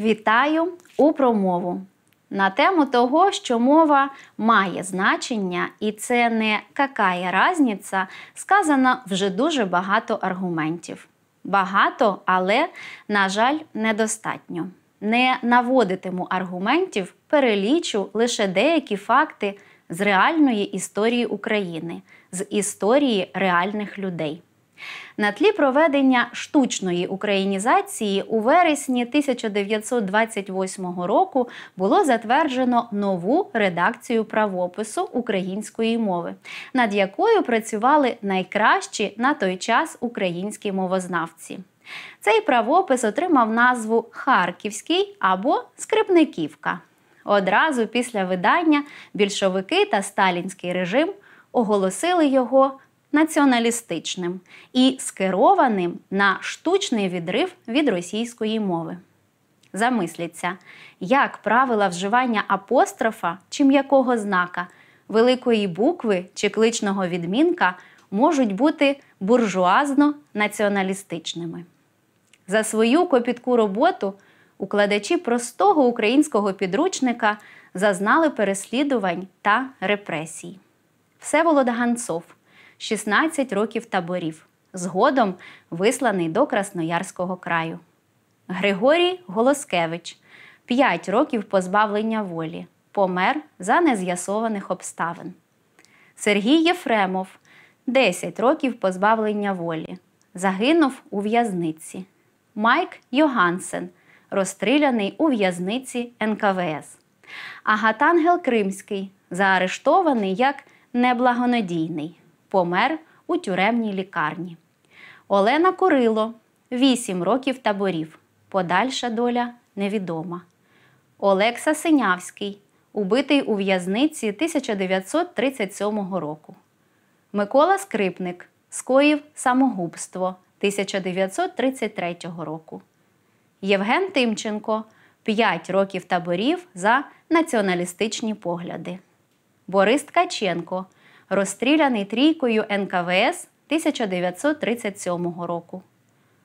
Вітаю у промову на тему того, що мова має значення, і це не какая разниця, сказано вже дуже багато аргументів. Багато, але, на жаль, недостатньо. Не наводитиму аргументів, перелічу лише деякі факти з реальної історії України, з історії реальних людей. На тлі проведення штучної українізації у вересні 1928 року було затверджено нову редакцію правопису української мови, над якою працювали найкращі на той час українські мовознавці. Цей правопис отримав назву Харківський або Скрипниківка. Одразу після видання більшовики та сталінський режим оголосили його націоналістичним і скерованим на штучний відрив від російської мови. Замисліться, як правила вживання апострофа чи м'якого знака, великої букви чи кличного відмінка можуть бути буржуазно націоналістичними. За свою копітку роботу укладачі простого українського підручника зазнали переслідувань та репресій. Всеволод Ганцов – 16 років таборів, згодом висланий до Красноярського краю. Григорій Голоскевич 5 років позбавлення волі, помер за нез'ясованих обставин. Сергій Єфремов 10 років позбавлення волі. Загинув у в'язниці. Майк Йогансен розстріляний у в'язниці НКВС. Агатангел Кримський заарештований як неблагонадійний помер у тюремній лікарні. Олена Корило Вісім років таборів. Подальша доля невідома. Олекса Синявський, убитий у в'язниці 1937 року. Микола Скрипник скоїв самогубство 1933 року. Євген Тимченко 5 років таборів за націоналістичні погляди. Борис Ткаченко розстріляний трійкою НКВС 1937 року.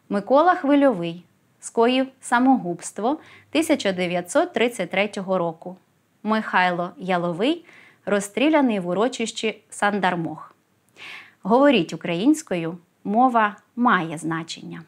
Микола Хвильовий скоїв самогубство 1933 року. Михайло Яловий розстріляний в урочищі Сандармох. Говоріть українською, мова має значення.